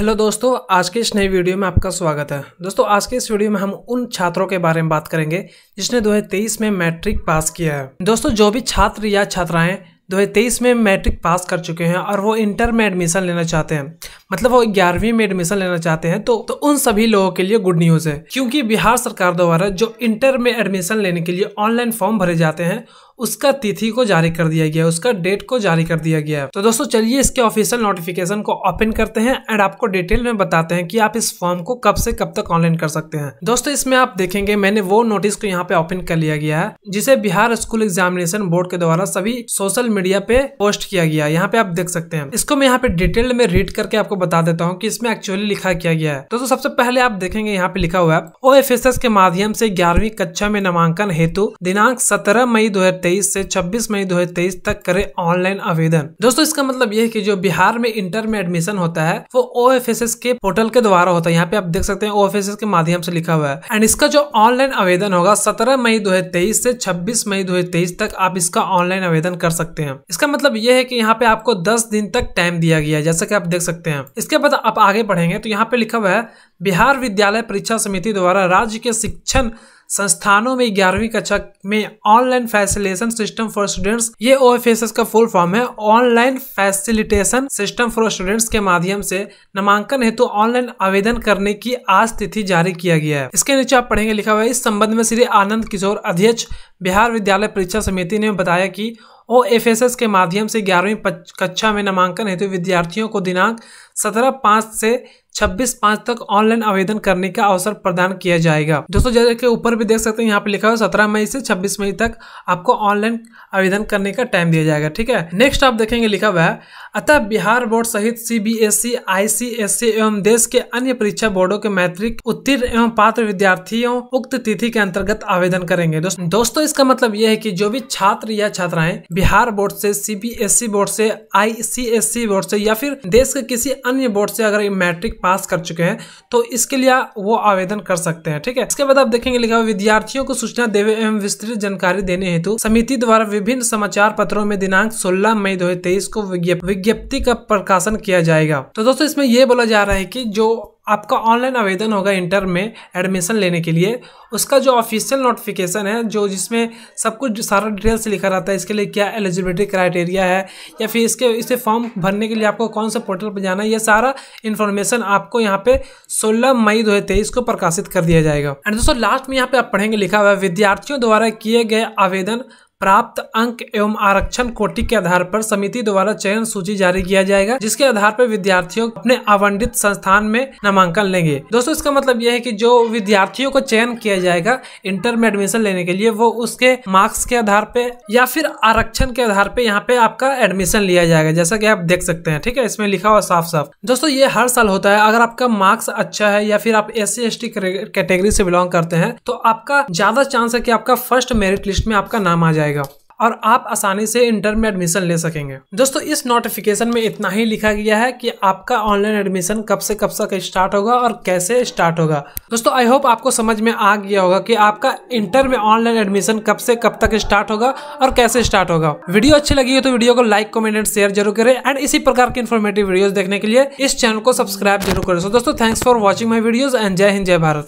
hello दोस्तों आज के इस नए वीडियो में आपका स्वागत है दोस्तों आज के इस वीडियो में हम उन छात्रों के बारे में बात करेंगे जिसने 2023 में मैट्रिक पास किया है दोस्तों जो भी छात्र या छात्राएं 2023 में मैट्रिक पास कर चुके हैं और वो इंटर में एडमिशन लेना चाहते हैं मतलब वो ग्यारहवीं में एडमिशन लेना चाहते हैं तो, तो उन सभी लोगों के लिए गुड न्यूज है क्योंकि बिहार सरकार द्वारा जो इंटर में एडमिशन लेने के लिए ऑनलाइन फॉर्म भरे जाते हैं उसका तिथि को जारी कर दिया गया उसका डेट को जारी कर दिया गया तो दोस्तों चलिए इसके ऑफिशियल नोटिफिकेशन को ओपन करते हैं एंड आपको डिटेल में बताते हैं कि आप इस फॉर्म को कब से कब तक ऑनलाइन कर सकते हैं दोस्तों इसमें आप देखेंगे मैंने वो नोटिस को यहाँ पे ओपन कर लिया गया है जिसे बिहार स्कूल एग्जामिनेशन बोर्ड के द्वारा सभी सोशल मीडिया पे पोस्ट किया गया यहाँ पे आप देख सकते हैं इसको मैं यहाँ पे डिटेल में रीड करके आपको बता देता हूँ कि इसमें एक्चुअली लिखा क्या गया है दोस्तों सबसे पहले आप देखेंगे यहाँ पे लिखा हुआ है ओ के माध्यम से ग्यारहवीं कक्षा में नामांकन हेतु दिनांक सत्रह मई दो से छब्बीस मई दो तक करे ऑनलाइन आवेदन दोस्तों इसका मतलब ये है की जो बिहार में इंटर में एडमिशन होता है वो ओ के पोर्टल के द्वारा होता है यहाँ पे आप देख सकते हैं ओ के माध्यम से लिखा हुआ है एंड इसका जो ऑनलाइन आवेदन होगा सत्रह मई दो से छब्बीस मई दो तक आप इसका ऑनलाइन आवेदन कर सकते हैं इसका मतलब यह है कि यहाँ पे आपको दस दिन तक टाइम दिया गया है जैसा कि आप देख सकते हैं इसके बाद आप आगे बढ़ेंगे तो यहाँ पे लिखा हुआ है बिहार विद्यालय परीक्षा समिति द्वारा राज्य के शिक्षण संस्थानों में ग्यारहवीं कक्षा में online facilitation system for students ये ओ का फुल फॉर्म है online facilitation system for students के माध्यम से नामांकन हेतु तो ऑनलाइन आवेदन करने की आज तिथि जारी किया गया है इसके नीचे आप पढ़ेंगे लिखा हुआ है इस संबंध में श्री आनंद किशोर अध्यक्ष बिहार विद्यालय परीक्षा समिति ने बताया कि ओ के माध्यम से ग्यारहवीं कक्षा में नामांकन हेतु विद्यार्थियों को दिनांक सत्रह पाँच से छब्बीस पांच तक ऑनलाइन आवेदन करने का अवसर प्रदान किया जाएगा दोस्तों जैसे कि ऊपर भी देख सकते हैं यहाँ पे लिखा हुआ सत्रह मई से छब्बीस मई तक आपको ऑनलाइन आवेदन करने का टाइम दिया जाएगा ठीक है नेक्स्ट आप देखेंगे लिखा हुआ है अतः बिहार बोर्ड सहित सीबीएसई, आईसीएसई e, e एवं देश के अन्य परीक्षा बोर्डो के मैट्रिक उत्तीर्ण एवं पात्र विद्यार्थियों उक्त तिथि के अंतर्गत आवेदन करेंगे दोस्तों इसका मतलब यह है की जो भी छात्र या छात्राएं बिहार बोर्ड से सीबीएसई e बोर्ड से आईसीएसई बोर्ड से या फिर देश के किसी अन्य बोर्ड से अगर मैट्रिक पास कर चुके हैं तो इसके लिए वो आवेदन कर सकते हैं ठीक है इसके बाद आप देखेंगे लिखा हुआ विद्यार्थियों को सूचना देवे एवं विस्तृत जानकारी देने हेतु समिति द्वारा विभिन्न समाचार पत्रों में दिनांक सोलह मई दो को विज्ञप्ति का प्रकाशन किया जाएगा तो दोस्तों इसमें यह बोला जा रहा है की जो आपका ऑनलाइन आवेदन होगा इंटर में एडमिशन लेने के लिए उसका जो ऑफिशियल नोटिफिकेशन है जो जिसमें सब कुछ सारा डिटेल्स लिखा रहता है इसके लिए क्या एलिजिबिलिटी क्राइटेरिया है या फिर इसके इसे फॉर्म भरने के लिए आपको कौन सा पोर्टल पर जाना है यह सारा इन्फॉर्मेशन आपको यहाँ पे 16 मई दो को प्रकाशित कर दिया जाएगा एंड दोस्तों लास्ट में यहाँ पे आप पढ़ेंगे लिखा हुआ है विद्यार्थियों द्वारा किए गए आवेदन प्राप्त अंक एवं आरक्षण कोटि के आधार पर समिति द्वारा चयन सूची जारी किया जाएगा जिसके आधार पर विद्यार्थियों अपने आवंटित संस्थान में नामांकन लेंगे दोस्तों इसका मतलब यह है कि जो विद्यार्थियों को चयन किया जाएगा इंटर में एडमिशन लेने के लिए वो उसके मार्क्स के आधार पे या फिर आरक्षण के आधार पे यहाँ पे आपका एडमिशन लिया जाएगा जैसा की आप देख सकते हैं ठीक है इसमें लिखा हुआ साफ साफ दोस्तों ये हर साल होता है अगर आपका मार्क्स अच्छा है या फिर आप एस सी कैटेगरी से बिलोंग करते हैं तो आपका ज्यादा चांस है की आपका फर्स्ट मेरिट लिस्ट में आपका नाम आ जाएगा जाएगा और आप आसानी से इंटर में एडमिशन ले सकेंगे दोस्तों इस नोटिफिकेशन में इतना ही लिखा गया है कि आपका ऑनलाइन एडमिशन कब से कब तक स्टार्ट होगा और कैसे स्टार्ट होगा दोस्तों आई होप आपको समझ में आ गया होगा कि आपका इंटर में ऑनलाइन एडमिशन कब से कब तक स्टार्ट होगा और कैसे स्टार्ट होगा वीडियो अच्छी लगी हो तो वीडियो को लाइक कमेंट एंड शेयर जरूर करें एंड इसी प्रकार की इन्फॉर्मेटिव वीडियो देखने के लिए इस चैनल को सब्सक्राइब जरूर करें दोस्तों thanks for watching my video and जय हिंद जय भारत